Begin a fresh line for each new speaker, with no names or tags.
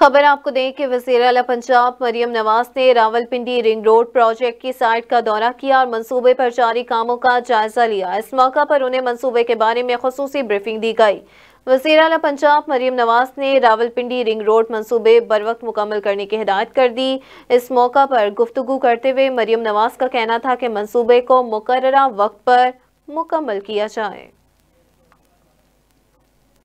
खबर आपको दें कि वजीर अला पंजाब मरियम नवाज ने रावलपिंडी रिंग रोड प्रोजेक्ट की साइट का दौरा किया और मनसूबे पर जारी कामों का जायजा लिया इस मौका पर उन्हें मनसूबे के बारे में खसूस ब्रीफिंग दी गई वजीर अला पंजाब मरीम नवाज ने रावलपिंडी रिंग रोड मंसूबे बर वक्त मुकम्मल करने की हिदायत कर दी इस मौका पर गुफ्तु करते हुए मरीम नवाज का कहना था कि मनसूबे को मुकर वक्त पर मुकम्मल किया जाए